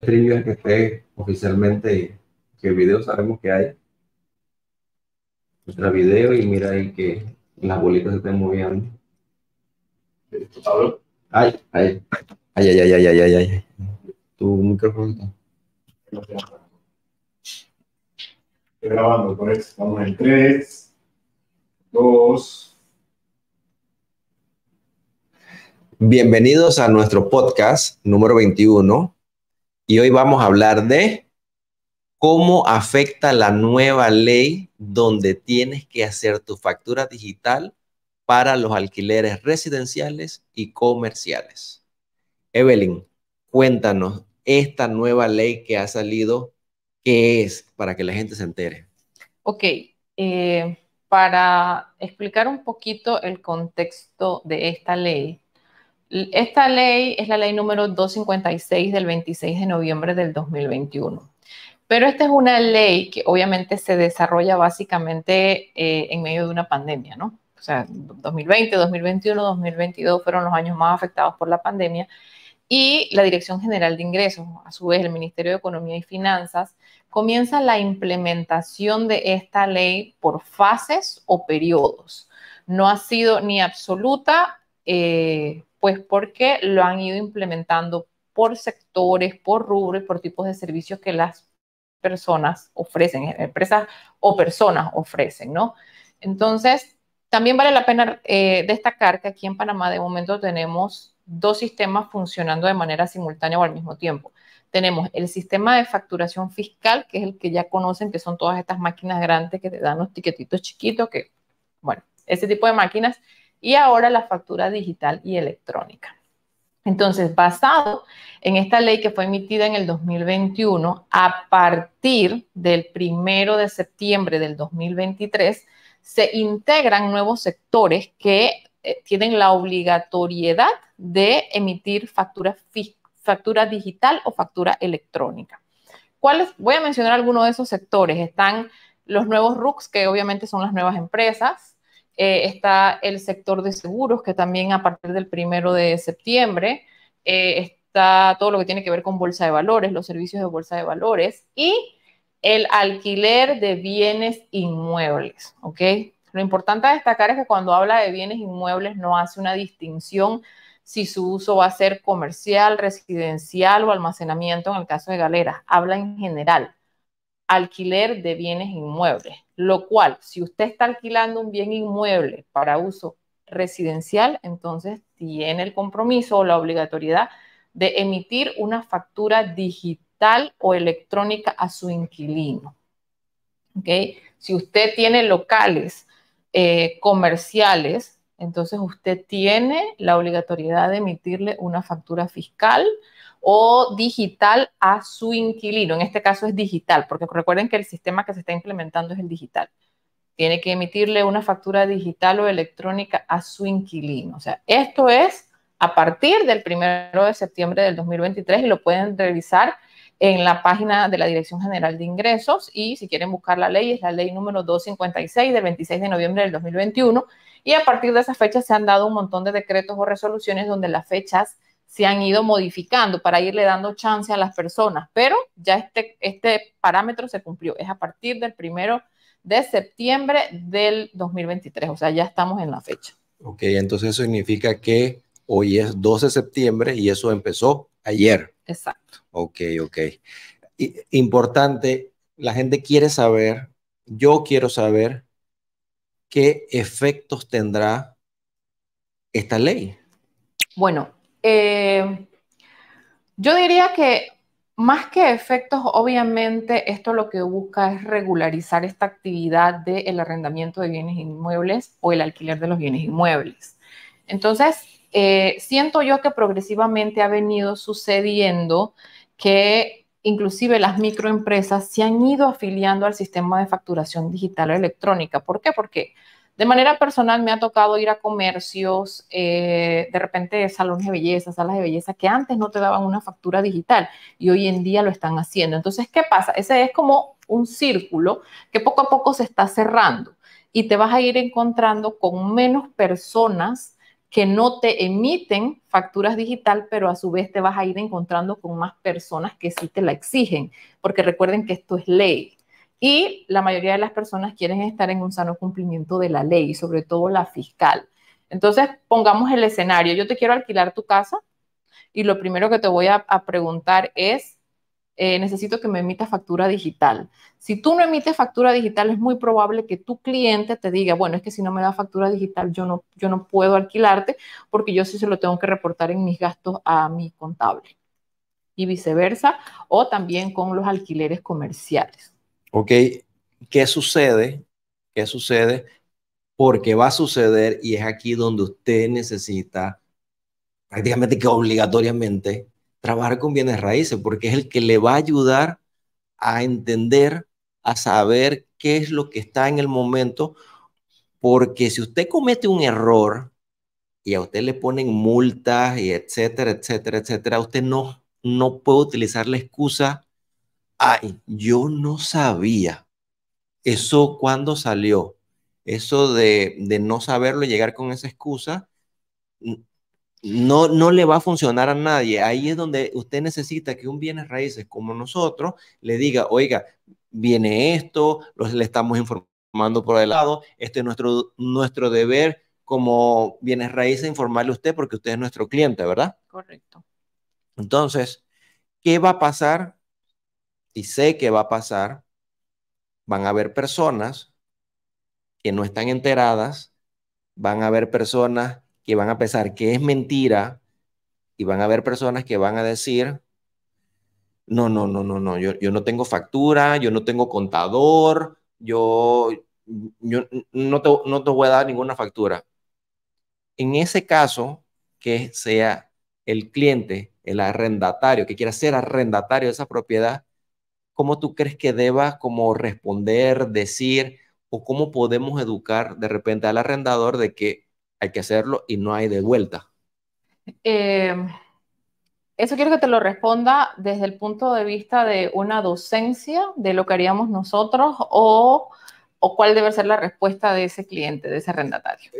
trivia que esté oficialmente, que video sabemos que hay. Nuestra video y mira ahí que las bolitas se están moviendo. Ay, ay, ay, ay, ay, ay, ay, ay. Tu micrófono está. Estoy grabando, por eso vamos en 3, 2. Bienvenidos a nuestro podcast número 21 y hoy vamos a hablar de cómo afecta la nueva ley donde tienes que hacer tu factura digital para los alquileres residenciales y comerciales. Evelyn, cuéntanos esta nueva ley que ha salido, ¿qué es? Para que la gente se entere. Ok, eh, para explicar un poquito el contexto de esta ley, esta ley es la ley número 256 del 26 de noviembre del 2021. Pero esta es una ley que obviamente se desarrolla básicamente eh, en medio de una pandemia, ¿no? O sea, 2020, 2021, 2022 fueron los años más afectados por la pandemia. Y la Dirección General de Ingresos, a su vez el Ministerio de Economía y Finanzas, comienza la implementación de esta ley por fases o periodos. No ha sido ni absoluta eh, pues porque lo han ido implementando por sectores, por rubros, por tipos de servicios que las personas ofrecen, eh, empresas o personas ofrecen, ¿no? Entonces, también vale la pena eh, destacar que aquí en Panamá de momento tenemos dos sistemas funcionando de manera simultánea o al mismo tiempo. Tenemos el sistema de facturación fiscal, que es el que ya conocen, que son todas estas máquinas grandes que te dan los tiquetitos chiquitos, que, bueno, ese tipo de máquinas y ahora la factura digital y electrónica. Entonces, basado en esta ley que fue emitida en el 2021, a partir del 1 de septiembre del 2023, se integran nuevos sectores que eh, tienen la obligatoriedad de emitir factura, digital o factura electrónica. Voy a mencionar algunos de esos sectores. Están los nuevos RUCs, que obviamente son las nuevas empresas, eh, está el sector de seguros, que también a partir del primero de septiembre eh, está todo lo que tiene que ver con bolsa de valores, los servicios de bolsa de valores y el alquiler de bienes inmuebles, ¿ok? Lo importante a destacar es que cuando habla de bienes inmuebles no hace una distinción si su uso va a ser comercial, residencial o almacenamiento en el caso de galeras. Habla en general alquiler de bienes inmuebles, lo cual, si usted está alquilando un bien inmueble para uso residencial, entonces tiene el compromiso o la obligatoriedad de emitir una factura digital o electrónica a su inquilino. Si usted tiene locales eh, comerciales, entonces usted tiene la obligatoriedad de emitirle una factura fiscal o digital a su inquilino. En este caso es digital, porque recuerden que el sistema que se está implementando es el digital. Tiene que emitirle una factura digital o electrónica a su inquilino. O sea, esto es a partir del 1 de septiembre del 2023 y lo pueden revisar en la página de la Dirección General de Ingresos y si quieren buscar la ley es la ley número 256 del 26 de noviembre del 2021 y a partir de esa fecha se han dado un montón de decretos o resoluciones donde las fechas se han ido modificando para irle dando chance a las personas, pero ya este, este parámetro se cumplió, es a partir del primero de septiembre del 2023, o sea, ya estamos en la fecha. Ok, entonces eso significa que hoy es 12 de septiembre y eso empezó ayer. Exacto. Ok, ok. importante, la gente quiere saber, yo quiero saber ¿qué efectos tendrá esta ley? Bueno, eh, yo diría que más que efectos, obviamente esto lo que busca es regularizar esta actividad del arrendamiento de bienes inmuebles o el alquiler de los bienes inmuebles. Entonces, eh, siento yo que progresivamente ha venido sucediendo que inclusive las microempresas se han ido afiliando al sistema de facturación digital electrónica. ¿Por qué? Porque de manera personal me ha tocado ir a comercios, eh, de repente salones de belleza, salas de belleza, que antes no te daban una factura digital y hoy en día lo están haciendo. Entonces, ¿qué pasa? Ese es como un círculo que poco a poco se está cerrando y te vas a ir encontrando con menos personas que no te emiten facturas digital, pero a su vez te vas a ir encontrando con más personas que sí te la exigen, porque recuerden que esto es ley. Y la mayoría de las personas quieren estar en un sano cumplimiento de la ley, sobre todo la fiscal. Entonces, pongamos el escenario. Yo te quiero alquilar tu casa y lo primero que te voy a, a preguntar es, eh, necesito que me emita factura digital. Si tú no emites factura digital, es muy probable que tu cliente te diga, bueno, es que si no me da factura digital, yo no, yo no puedo alquilarte porque yo sí se lo tengo que reportar en mis gastos a mi contable. Y viceversa, o también con los alquileres comerciales. Ok, ¿qué sucede? ¿Qué sucede? Porque va a suceder y es aquí donde usted necesita prácticamente que obligatoriamente trabajar con bienes raíces, porque es el que le va a ayudar a entender, a saber qué es lo que está en el momento, porque si usted comete un error y a usted le ponen multas y etcétera, etcétera, etcétera, usted no, no puede utilizar la excusa, ay, yo no sabía. Eso cuando salió, eso de, de no saberlo, y llegar con esa excusa, no, no le va a funcionar a nadie. Ahí es donde usted necesita que un bienes raíces como nosotros le diga, oiga, viene esto, los, le estamos informando por el lado, este es nuestro, nuestro deber como bienes raíces informarle a usted porque usted es nuestro cliente, ¿verdad? Correcto. Entonces, ¿qué va a pasar? Y sé que va a pasar, van a haber personas que no están enteradas, van a haber personas que van a pensar que es mentira y van a haber personas que van a decir, no, no, no, no, no, yo, no tengo factura, yo no tengo contador, yo, no, te, no te voy a dar ninguna factura. En ese caso, que sea el cliente, el arrendatario, que quiera ser arrendatario de esa propiedad, ¿cómo tú crees que debas como responder, decir, o cómo podemos educar de repente al arrendador de que hay que hacerlo y no hay de vuelta. Eh, eso quiero que te lo responda desde el punto de vista de una docencia, de lo que haríamos nosotros o, o cuál debe ser la respuesta de ese cliente, de ese arrendatario.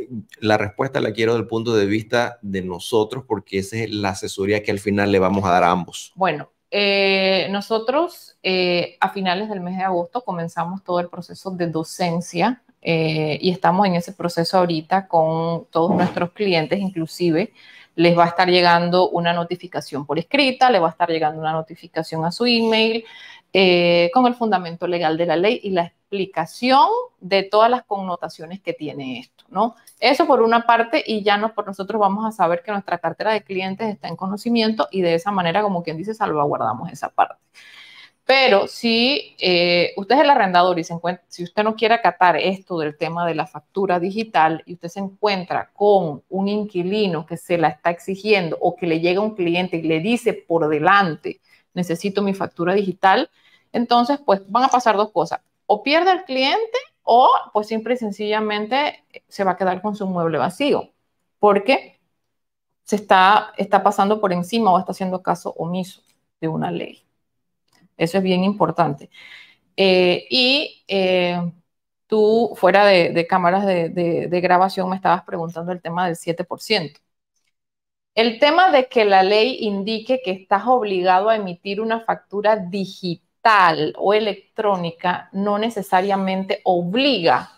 La respuesta la quiero del punto de vista de nosotros porque esa es la asesoría que al final le vamos a dar a ambos. Bueno, eh, nosotros eh, a finales del mes de agosto comenzamos todo el proceso de docencia eh, y estamos en ese proceso ahorita con todos nuestros clientes, inclusive les va a estar llegando una notificación por escrita, le va a estar llegando una notificación a su email eh, con el fundamento legal de la ley y la explicación de todas las connotaciones que tiene esto, ¿no? Eso por una parte y ya no, por nosotros vamos a saber que nuestra cartera de clientes está en conocimiento y de esa manera, como quien dice, salvaguardamos esa parte. Pero si eh, usted es el arrendador y se encuentra, si usted no quiere acatar esto del tema de la factura digital y usted se encuentra con un inquilino que se la está exigiendo o que le llega un cliente y le dice por delante, necesito mi factura digital, entonces pues van a pasar dos cosas. O pierde el cliente o pues siempre y sencillamente eh, se va a quedar con su mueble vacío porque se está, está pasando por encima o está haciendo caso omiso de una ley. Eso es bien importante. Eh, y eh, tú, fuera de, cámaras de, de grabación, me estabas preguntando el tema del 7%. El tema de que la ley indique que estás obligado a emitir una factura digital o electrónica no necesariamente obliga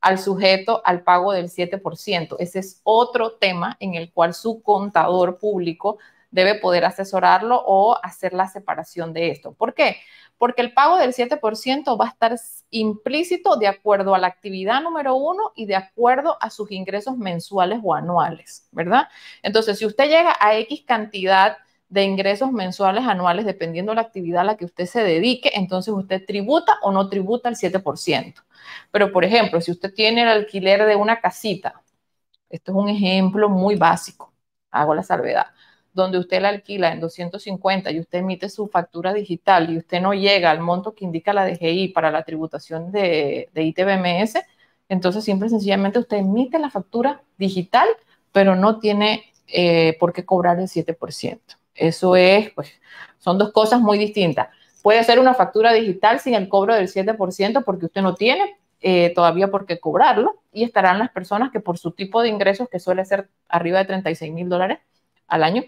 al sujeto al pago del 7%. Ese es otro tema en el cual su contador público debe poder asesorarlo o hacer la separación de esto. ¿Por qué? Porque el pago del 7% va a estar implícito de acuerdo a la actividad número uno y de acuerdo a sus ingresos mensuales o anuales, ¿verdad? Entonces, si usted llega a X cantidad de ingresos mensuales, anuales, dependiendo de la actividad a la que usted se dedique, entonces usted tributa o no tributa el 7%. Pero, por ejemplo, si usted tiene el alquiler de una casita, esto es un ejemplo muy básico, hago la salvedad donde usted la alquila en 250 y usted emite su factura digital y usted no llega al monto que indica la DGI para la tributación de, ITBMS, entonces siempre sencillamente usted emite la factura digital, pero no tiene eh, por qué cobrar el 7%. Eso es, pues, son dos cosas muy distintas. Puede ser una factura digital sin el cobro del 7% porque usted no tiene eh, todavía por qué cobrarlo y estarán las personas que por su tipo de ingresos, que suele ser arriba de 36 mil dólares, al año,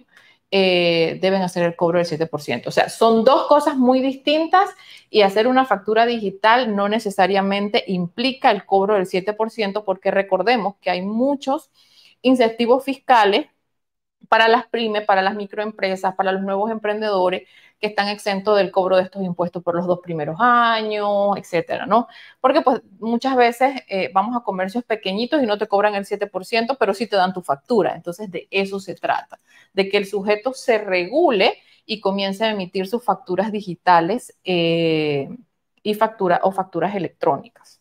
eh, deben hacer el cobro del 7%. O sea, son dos cosas muy distintas y hacer una factura digital no necesariamente implica el cobro del 7% porque recordemos que hay muchos incentivos fiscales para las primes, para las microempresas, para los nuevos emprendedores, que están exentos del cobro de estos impuestos por los dos primeros años, etcétera, ¿no? Porque pues muchas veces eh, vamos a comercios pequeñitos y no te cobran el 7%, pero sí te dan tu factura. Entonces de eso se trata, de que el sujeto se regule y comience a emitir sus facturas digitales eh, y facturas o facturas electrónicas.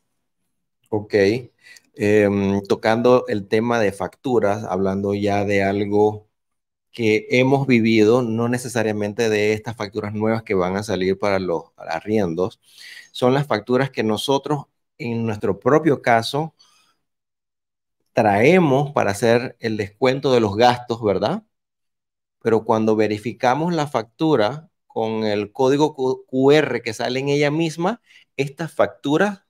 Ok. Em, tocando el tema de facturas, hablando ya de algo que hemos vivido, no necesariamente de estas facturas nuevas que van a salir para los arriendos, son las facturas que nosotros, en nuestro propio caso, traemos para hacer el descuento de los gastos, ¿verdad? Pero cuando verificamos la factura con el código QR que sale en ella misma, estas facturas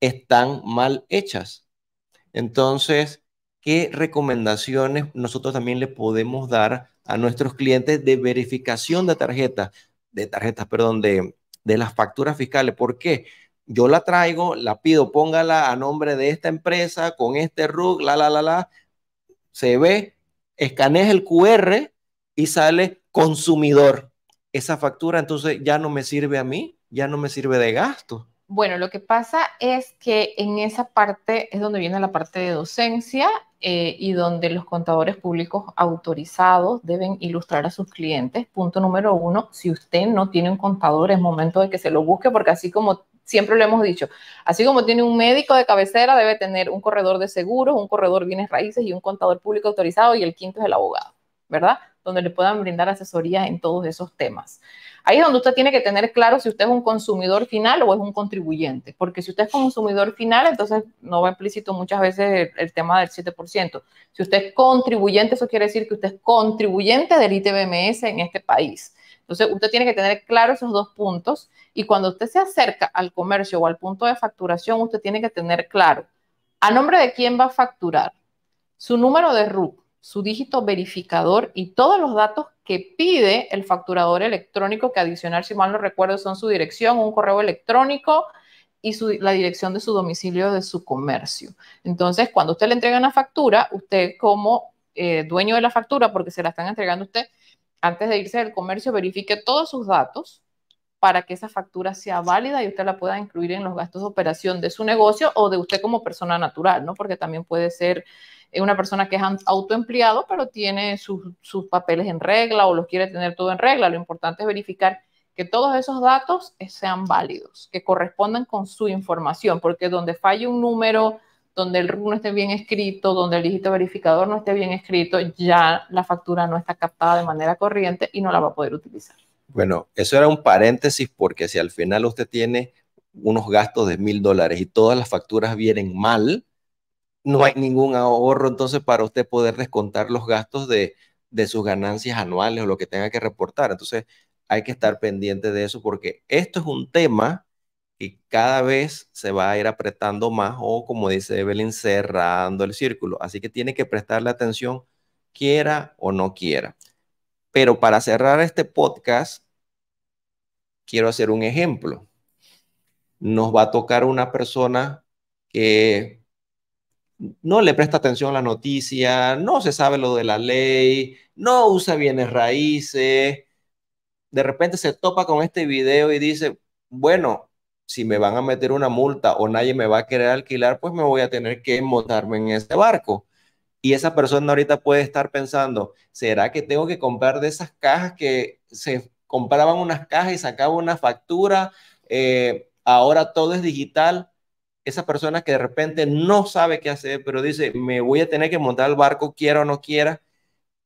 están mal hechas. Entonces, qué recomendaciones nosotros también le podemos dar a nuestros clientes de verificación de tarjetas, de tarjetas, perdón, de, las facturas fiscales. ¿Por qué? Yo la traigo, la pido, póngala a nombre de esta empresa, con este RUG, la, la, la, la. Se ve, escanea el QR y sale consumidor. Esa factura entonces ya no me sirve a mí, ya no me sirve de gasto. Bueno, lo que pasa es que en esa parte es donde viene la parte de docencia eh, y donde los contadores públicos autorizados deben ilustrar a sus clientes. Punto número uno, si usted no tiene un contador, es momento de que se lo busque porque así como siempre lo hemos dicho, así como tiene un médico de cabecera, debe tener un corredor de seguros, un corredor de bienes raíces y un contador público autorizado y el quinto es el abogado, ¿verdad? donde le puedan brindar asesoría en todos esos temas. Ahí es donde usted tiene que tener claro si usted es un consumidor final o es un contribuyente, porque si usted es consumidor final, entonces no va implícito muchas veces el, tema del 7%. Si usted es contribuyente, eso quiere decir que usted es contribuyente del ITBMS en este país. Entonces, usted tiene que tener claro esos dos puntos y cuando usted se acerca al comercio o al punto de facturación, usted tiene que tener claro a nombre de quién va a facturar, su número de RUC, su dígito verificador y todos los datos que pide el facturador electrónico, que adicional, si mal no recuerdo, son su dirección, un correo electrónico y la dirección de su domicilio de su comercio. Entonces, cuando usted le entrega una factura, usted como eh, dueño de la factura, porque se la están entregando usted, antes de irse del comercio, verifique todos sus datos, para que esa factura sea válida y usted la pueda incluir en los gastos de operación de su negocio o de usted como persona natural, ¿no? Porque también puede ser eh, una persona que es autoempleado, pero tiene sus, papeles en regla o los quiere tener todo en regla. Lo importante es verificar que todos esos datos eh, sean válidos, que correspondan con su información, porque donde falle un número, donde el RUN no esté bien escrito, donde el dígito verificador no esté bien escrito, ya la factura no está captada de manera corriente y no la va a poder utilizar. Bueno, eso era un paréntesis porque si al final usted tiene unos gastos de mil dólares y todas las facturas vienen mal, no hay ningún ahorro entonces para usted poder descontar los gastos de, de sus ganancias anuales o lo que tenga que reportar. Entonces hay que estar pendiente de eso porque esto es un tema que cada vez se va a ir apretando más o como dice Evelyn, cerrando el círculo. Así que tiene que prestarle atención quiera o no quiera. Pero para cerrar este podcast, quiero hacer un ejemplo. Nos va a tocar una persona que no le presta atención a la noticia, no se sabe lo de la ley, no usa bienes raíces. De repente se topa con este video y dice, bueno, si me van a meter una multa o nadie me va a querer alquilar, pues me voy a tener que montarme en este barco. Y esa persona ahorita puede estar pensando, ¿será que tengo que comprar de esas cajas que se compraban unas cajas y sacaba una factura? Eh, ahora todo es digital. Esa persona que de repente no sabe qué hacer, pero dice, me voy a tener que montar el barco, quiera o no quiera,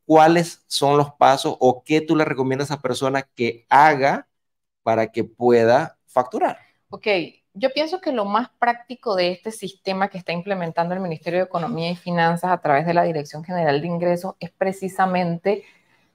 ¿cuáles son los pasos o qué tú le recomiendas a esa persona que haga para que pueda facturar? Ok, yo pienso que lo más práctico de este sistema que está implementando el Ministerio de Economía y Finanzas a través de la Dirección General de Ingresos es precisamente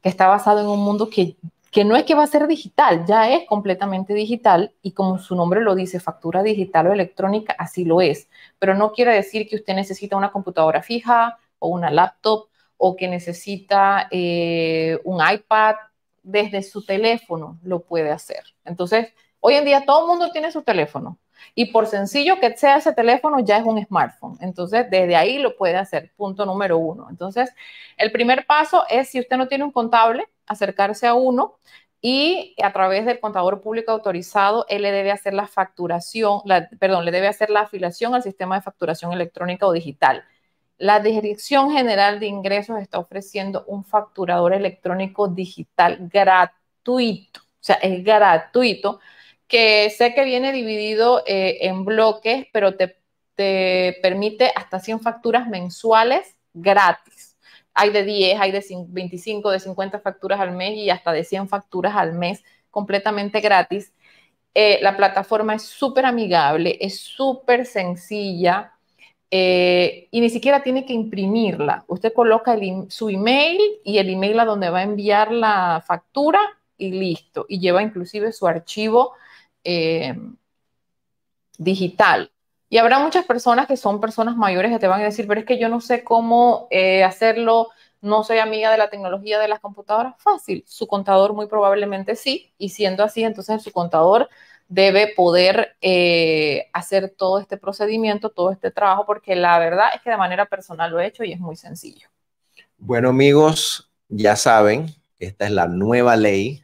que está basado en un mundo que, que no es que va a ser digital, ya es completamente digital y como su nombre lo dice, factura digital o electrónica, así lo es. Pero no quiere decir que usted necesita una computadora fija o una laptop o que necesita eh, un iPad desde su teléfono, lo puede hacer. Entonces, hoy en día todo el mundo tiene su teléfono y por sencillo que sea ese teléfono, ya es un smartphone. Entonces, desde ahí lo puede hacer, punto número uno. Entonces, el primer paso es, si usted no tiene un contable, acercarse a uno y a través del contador público autorizado, él le debe hacer la facturación, perdón, le debe hacer la afiliación al sistema de facturación electrónica o digital. La Dirección General de Ingresos está ofreciendo un facturador electrónico digital gratuito, o sea, es gratuito que sé que viene dividido eh, en bloques, pero te, permite hasta 100 facturas mensuales gratis. Hay de 10, hay de 25, de 50 facturas al mes y hasta de 100 facturas al mes completamente gratis. Eh, la plataforma es súper amigable, es súper sencilla eh, y ni siquiera tiene que imprimirla. Usted coloca su email y el email a donde va a enviar la factura y listo. Y lleva inclusive su archivo eh, digital. Y habrá muchas personas que son personas mayores que te van a decir, pero es que yo no sé cómo eh, hacerlo, no soy amiga de la tecnología de las computadoras. Fácil, su contador muy probablemente sí, y siendo así, entonces su contador debe poder eh, hacer todo este procedimiento, todo este trabajo, porque la verdad es que de manera personal lo he hecho y es muy sencillo. Bueno amigos, ya saben, esta es la nueva ley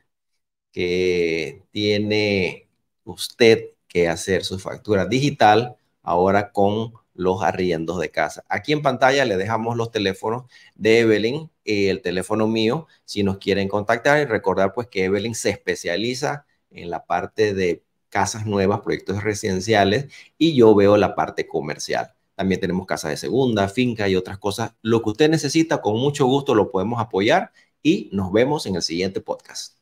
que tiene usted que hacer su factura digital ahora con los arriendos de casa. Aquí en pantalla le dejamos los teléfonos de Evelyn, y eh, el teléfono mío, si nos quieren contactar y recordar pues que Evelyn se especializa en la parte de casas nuevas, proyectos residenciales y yo veo la parte comercial. También tenemos casas de segunda, finca y otras cosas. Lo que usted necesita, con mucho gusto lo podemos apoyar y nos vemos en el siguiente podcast.